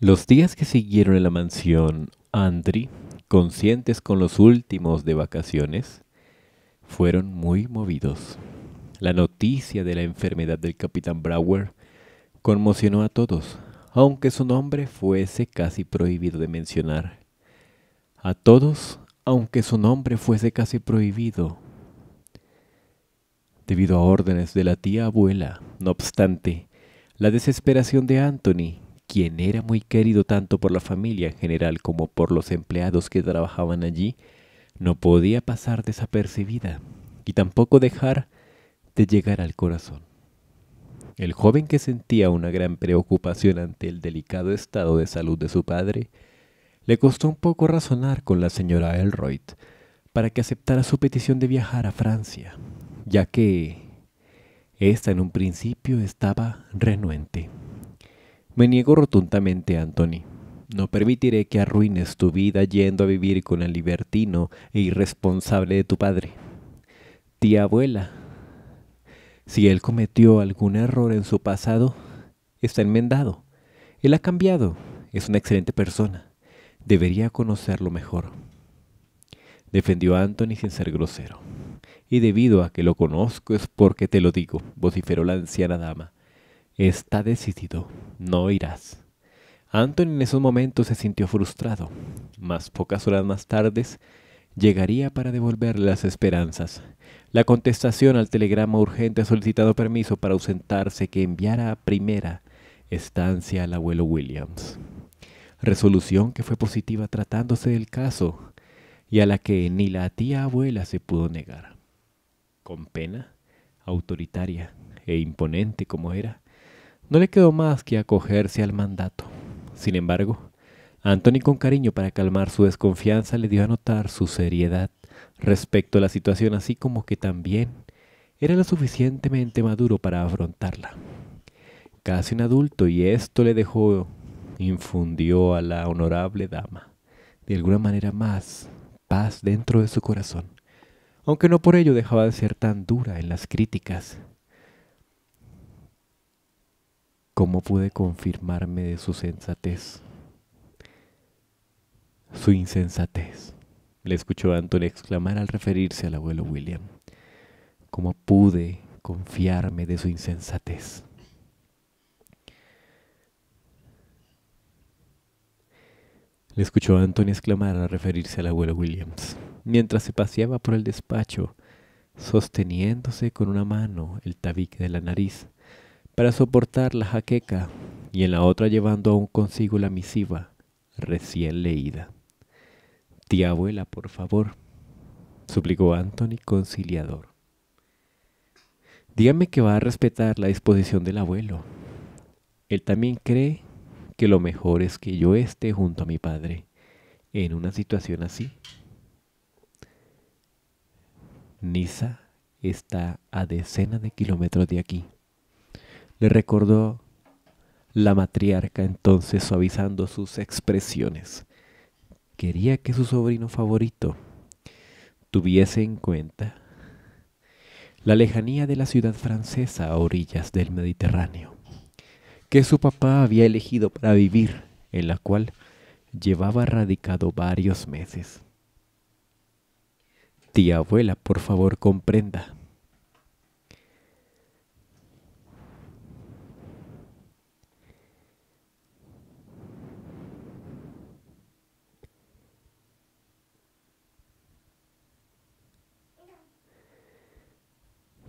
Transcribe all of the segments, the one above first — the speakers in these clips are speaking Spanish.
Los días que siguieron en la mansión Andri, conscientes con los últimos de vacaciones, fueron muy movidos. La noticia de la enfermedad del capitán Brower conmocionó a todos, aunque su nombre fuese casi prohibido de mencionar. A todos, aunque su nombre fuese casi prohibido. Debido a órdenes de la tía abuela, no obstante, la desesperación de Anthony quien era muy querido tanto por la familia en general como por los empleados que trabajaban allí, no podía pasar desapercibida y tampoco dejar de llegar al corazón. El joven que sentía una gran preocupación ante el delicado estado de salud de su padre, le costó un poco razonar con la señora Elroyd para que aceptara su petición de viajar a Francia, ya que ésta en un principio estaba renuente. Me niego rotundamente, Anthony. No permitiré que arruines tu vida yendo a vivir con el libertino e irresponsable de tu padre. Tía abuela, si él cometió algún error en su pasado, está enmendado. Él ha cambiado. Es una excelente persona. Debería conocerlo mejor. Defendió a Anthony sin ser grosero. Y debido a que lo conozco es porque te lo digo, vociferó la anciana dama, Está decidido, no irás. Anton en esos momentos se sintió frustrado, mas pocas horas más tarde llegaría para devolverle las esperanzas. La contestación al telegrama urgente solicitado permiso para ausentarse que enviara a primera estancia al abuelo Williams. Resolución que fue positiva tratándose del caso y a la que ni la tía abuela se pudo negar. Con pena, autoritaria e imponente como era, no le quedó más que acogerse al mandato. Sin embargo, Anthony con cariño para calmar su desconfianza le dio a notar su seriedad respecto a la situación, así como que también era lo suficientemente maduro para afrontarla. Casi un adulto y esto le dejó, infundió a la honorable dama, de alguna manera más paz dentro de su corazón, aunque no por ello dejaba de ser tan dura en las críticas ¿Cómo pude confirmarme de su sensatez? Su insensatez, le escuchó Antonio exclamar al referirse al abuelo William. ¿Cómo pude confiarme de su insensatez? Le escuchó a exclamar al referirse al abuelo Williams, mientras se paseaba por el despacho, sosteniéndose con una mano el tabique de la nariz para soportar la jaqueca y en la otra llevando aún consigo la misiva recién leída. Tía abuela, por favor, suplicó Anthony conciliador. Dígame que va a respetar la disposición del abuelo. Él también cree que lo mejor es que yo esté junto a mi padre en una situación así. Nisa está a decenas de kilómetros de aquí le recordó la matriarca entonces suavizando sus expresiones. Quería que su sobrino favorito tuviese en cuenta la lejanía de la ciudad francesa a orillas del Mediterráneo, que su papá había elegido para vivir, en la cual llevaba radicado varios meses. Tía abuela, por favor comprenda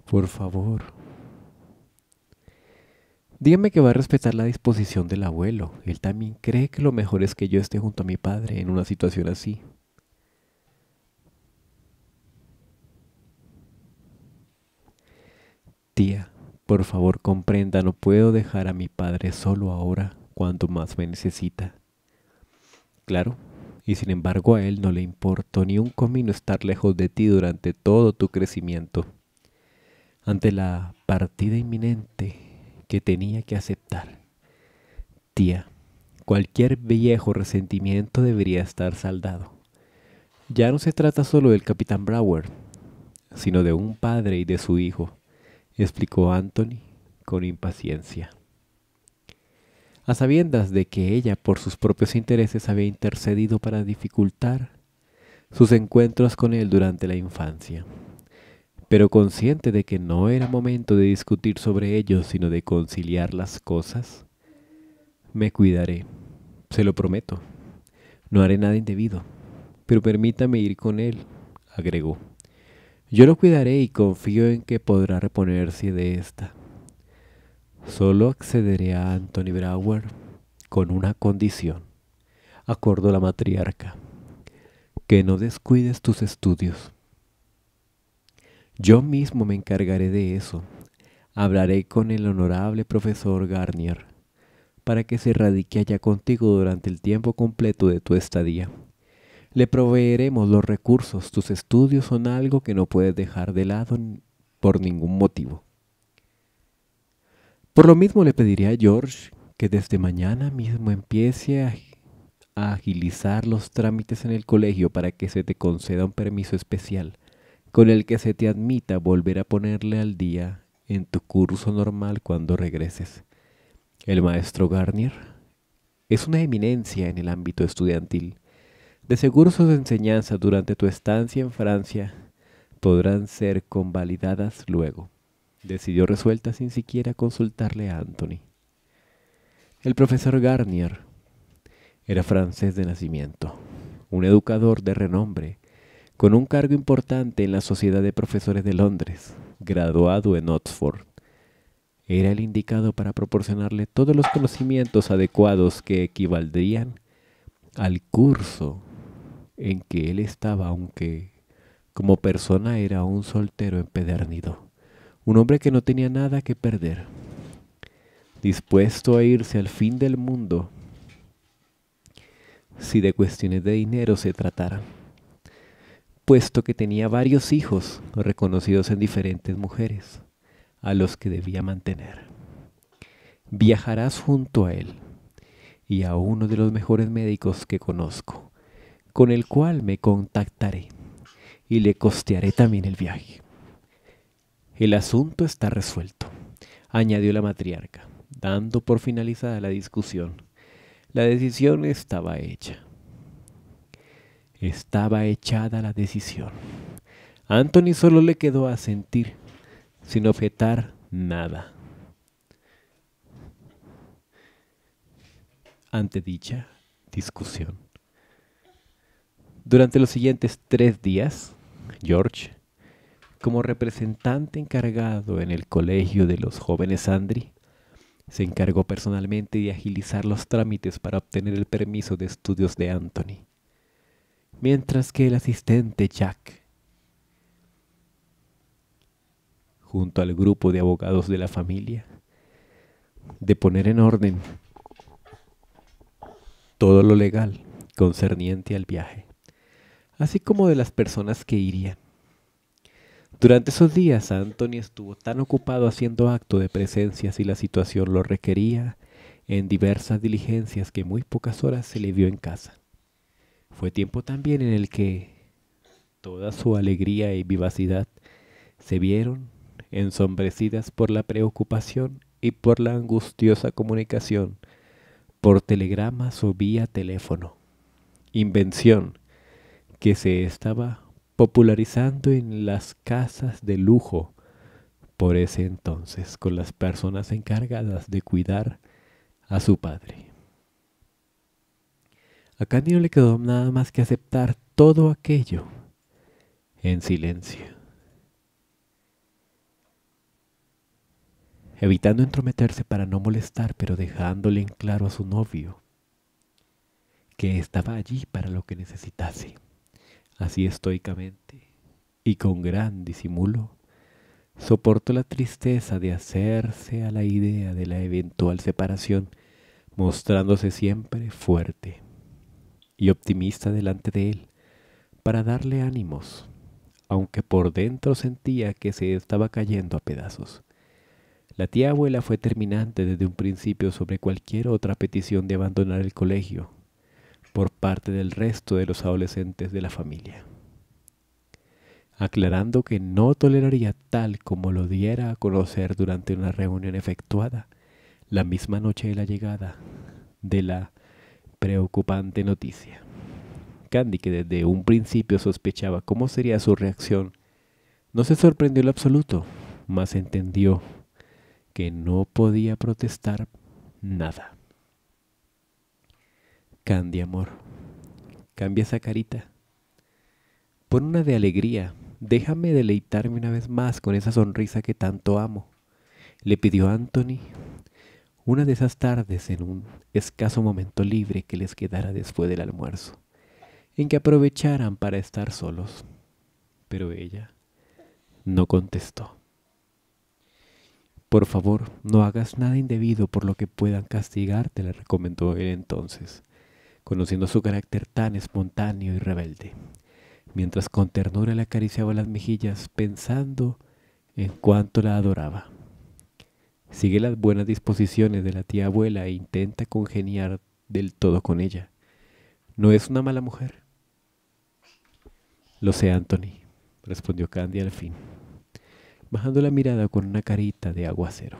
Por favor. Dígame que va a respetar la disposición del abuelo. Él también cree que lo mejor es que yo esté junto a mi padre en una situación así. Tía, por favor comprenda, no puedo dejar a mi padre solo ahora cuando más me necesita. Claro, y sin embargo a él no le importó ni un comino estar lejos de ti durante todo tu crecimiento ante la partida inminente que tenía que aceptar. Tía, cualquier viejo resentimiento debería estar saldado. Ya no se trata solo del capitán Brower, sino de un padre y de su hijo, explicó Anthony con impaciencia. A sabiendas de que ella por sus propios intereses había intercedido para dificultar sus encuentros con él durante la infancia pero consciente de que no era momento de discutir sobre ello, sino de conciliar las cosas, me cuidaré, se lo prometo. No haré nada indebido, pero permítame ir con él, agregó. Yo lo cuidaré y confío en que podrá reponerse de esta. Solo accederé a Anthony Brower con una condición, acordó la matriarca, que no descuides tus estudios. Yo mismo me encargaré de eso. Hablaré con el honorable profesor Garnier para que se radique allá contigo durante el tiempo completo de tu estadía. Le proveeremos los recursos. Tus estudios son algo que no puedes dejar de lado por ningún motivo. Por lo mismo le pediré a George que desde mañana mismo empiece a, agilizar los trámites en el colegio para que se te conceda un permiso especial con el que se te admita volver a ponerle al día en tu curso normal cuando regreses. El maestro Garnier es una eminencia en el ámbito estudiantil. De seguro sus enseñanzas durante tu estancia en Francia podrán ser convalidadas luego. Decidió resuelta sin siquiera consultarle a Anthony. El profesor Garnier era francés de nacimiento, un educador de renombre con un cargo importante en la Sociedad de Profesores de Londres, graduado en Oxford. Era el indicado para proporcionarle todos los conocimientos adecuados que equivaldrían al curso en que él estaba, aunque como persona era un soltero empedernido, un hombre que no tenía nada que perder, dispuesto a irse al fin del mundo si de cuestiones de dinero se tratara puesto que tenía varios hijos reconocidos en diferentes mujeres, a los que debía mantener. Viajarás junto a él y a uno de los mejores médicos que conozco, con el cual me contactaré y le costearé también el viaje. El asunto está resuelto, añadió la matriarca, dando por finalizada la discusión. La decisión estaba hecha. Estaba echada la decisión. Anthony solo le quedó a sentir, sin objetar nada. Ante dicha discusión. Durante los siguientes tres días, George, como representante encargado en el colegio de los jóvenes Andri, se encargó personalmente de agilizar los trámites para obtener el permiso de estudios de Anthony mientras que el asistente Jack, junto al grupo de abogados de la familia, de poner en orden todo lo legal concerniente al viaje, así como de las personas que irían. Durante esos días, Anthony estuvo tan ocupado haciendo acto de presencia si la situación lo requería en diversas diligencias que muy pocas horas se le vio en casa. Fue tiempo también en el que toda su alegría y vivacidad se vieron ensombrecidas por la preocupación y por la angustiosa comunicación por telegramas o vía teléfono. Invención que se estaba popularizando en las casas de lujo por ese entonces con las personas encargadas de cuidar a su padre. A no le quedó nada más que aceptar todo aquello en silencio, evitando entrometerse para no molestar, pero dejándole en claro a su novio que estaba allí para lo que necesitase. Así estoicamente y con gran disimulo, soportó la tristeza de hacerse a la idea de la eventual separación, mostrándose siempre fuerte y optimista delante de él, para darle ánimos, aunque por dentro sentía que se estaba cayendo a pedazos. La tía abuela fue terminante desde un principio sobre cualquier otra petición de abandonar el colegio por parte del resto de los adolescentes de la familia, aclarando que no toleraría tal como lo diera a conocer durante una reunión efectuada la misma noche de la llegada de la preocupante noticia. Candy, que desde un principio sospechaba cómo sería su reacción, no se sorprendió en absoluto, mas entendió que no podía protestar nada. Candy, amor, cambia esa carita. Pon una de alegría. Déjame deleitarme una vez más con esa sonrisa que tanto amo. Le pidió Anthony una de esas tardes, en un escaso momento libre que les quedara después del almuerzo, en que aprovecharan para estar solos. Pero ella no contestó. Por favor, no hagas nada indebido por lo que puedan castigarte, le recomendó él entonces, conociendo su carácter tan espontáneo y rebelde, mientras con ternura le acariciaba las mejillas, pensando en cuánto la adoraba. Sigue las buenas disposiciones de la tía abuela e intenta congeniar del todo con ella. No es una mala mujer. Lo sé, Anthony, respondió Candy al fin, bajando la mirada con una carita de aguacero.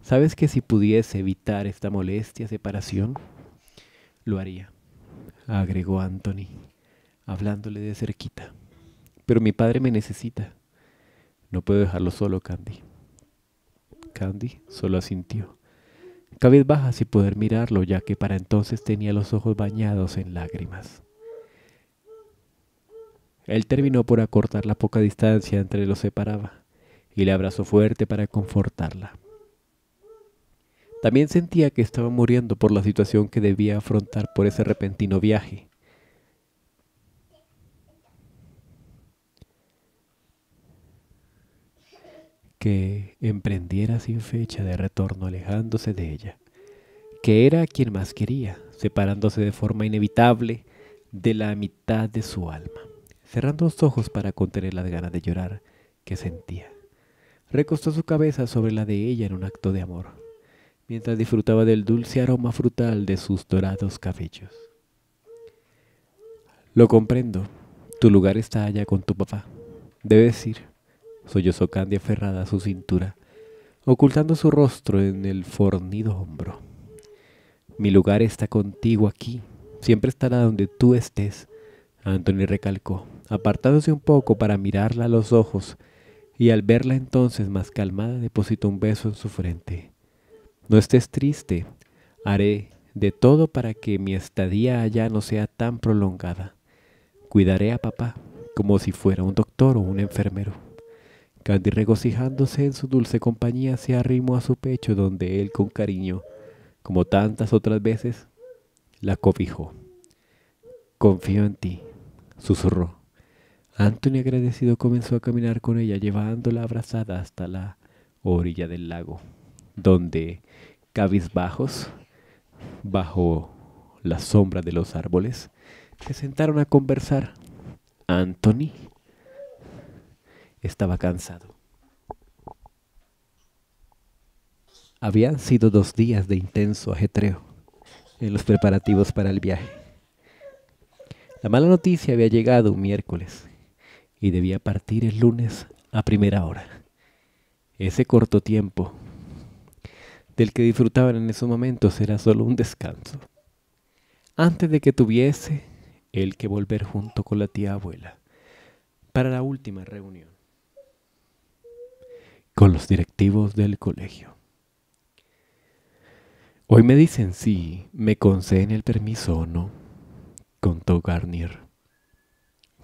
¿Sabes que si pudiese evitar esta molestia separación? Lo haría, agregó Anthony, hablándole de cerquita. Pero mi padre me necesita. No puedo dejarlo solo, Candy. Candy solo asintió, baja sin poder mirarlo, ya que para entonces tenía los ojos bañados en lágrimas. Él terminó por acortar la poca distancia entre los separaba y le abrazó fuerte para confortarla. También sentía que estaba muriendo por la situación que debía afrontar por ese repentino viaje, que emprendiera sin fecha de retorno alejándose de ella, que era quien más quería, separándose de forma inevitable de la mitad de su alma, cerrando los ojos para contener las ganas de llorar que sentía. Recostó su cabeza sobre la de ella en un acto de amor, mientras disfrutaba del dulce aroma frutal de sus dorados cabellos. Lo comprendo, tu lugar está allá con tu papá, debes ir sollozó Candy aferrada a su cintura, ocultando su rostro en el fornido hombro. Mi lugar está contigo aquí, siempre estará donde tú estés, Anthony recalcó, apartándose un poco para mirarla a los ojos, y al verla entonces más calmada depositó un beso en su frente. No estés triste, haré de todo para que mi estadía allá no sea tan prolongada. Cuidaré a papá como si fuera un doctor o un enfermero. Candy, regocijándose en su dulce compañía, se arrimó a su pecho donde él con cariño, como tantas otras veces, la cobijó. Confío en ti, susurró. Anthony agradecido comenzó a caminar con ella, llevándola abrazada hasta la orilla del lago, donde, cabizbajos, bajo la sombra de los árboles, se sentaron a conversar. Anthony estaba cansado. Habían sido dos días de intenso ajetreo en los preparativos para el viaje. La mala noticia había llegado un miércoles y debía partir el lunes a primera hora. Ese corto tiempo del que disfrutaban en esos momentos era solo un descanso. Antes de que tuviese el que volver junto con la tía abuela para la última reunión con los directivos del colegio. Hoy me dicen si me conceden el permiso o no, contó Garnier.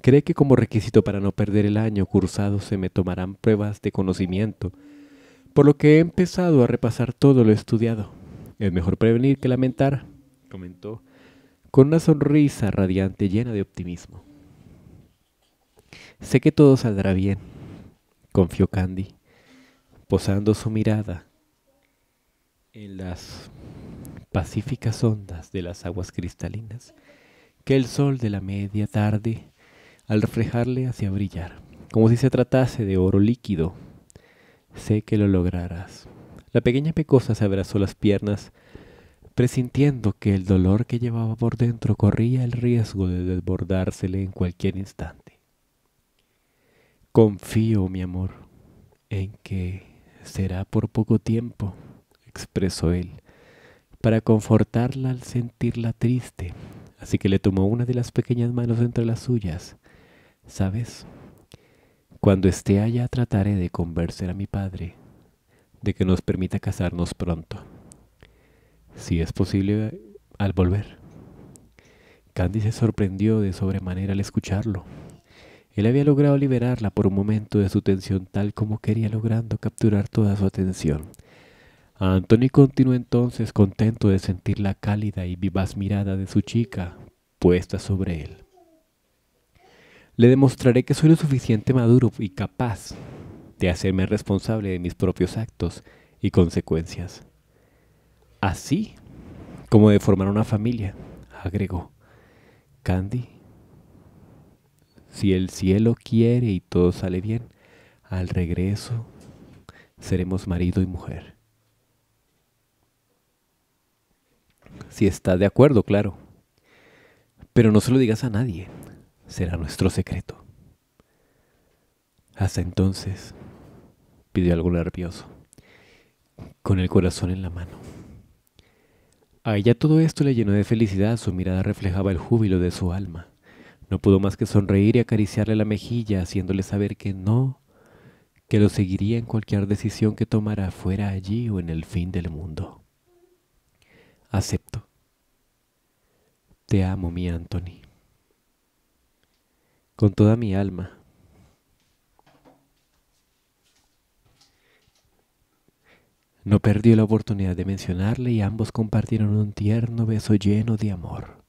Cree que como requisito para no perder el año cursado se me tomarán pruebas de conocimiento, por lo que he empezado a repasar todo lo estudiado. Es mejor prevenir que lamentar, comentó, con una sonrisa radiante llena de optimismo. Sé que todo saldrá bien, confió Candy posando su mirada en las pacíficas ondas de las aguas cristalinas que el sol de la media tarde al reflejarle hacía brillar, como si se tratase de oro líquido. Sé que lo lograrás. La pequeña pecosa se abrazó las piernas, presintiendo que el dolor que llevaba por dentro corría el riesgo de desbordársele en cualquier instante. Confío, mi amor, en que Será por poco tiempo, expresó él, para confortarla al sentirla triste, así que le tomó una de las pequeñas manos entre las suyas. ¿Sabes? Cuando esté allá trataré de convencer a mi padre de que nos permita casarnos pronto. Si es posible, al volver. Candy se sorprendió de sobremanera al escucharlo. Él había logrado liberarla por un momento de su tensión tal como quería logrando capturar toda su atención. Anthony continuó entonces contento de sentir la cálida y vivaz mirada de su chica puesta sobre él. Le demostraré que soy lo suficiente maduro y capaz de hacerme responsable de mis propios actos y consecuencias. Así como de formar una familia, agregó. Candy si el cielo quiere y todo sale bien, al regreso seremos marido y mujer. Si está de acuerdo, claro. Pero no se lo digas a nadie. Será nuestro secreto. Hasta entonces, pidió algo nervioso, con el corazón en la mano. A ella todo esto le llenó de felicidad, su mirada reflejaba el júbilo de su alma. No pudo más que sonreír y acariciarle la mejilla, haciéndole saber que no, que lo seguiría en cualquier decisión que tomara fuera allí o en el fin del mundo. Acepto. Te amo, mi Anthony. Con toda mi alma. No perdió la oportunidad de mencionarle y ambos compartieron un tierno beso lleno de amor.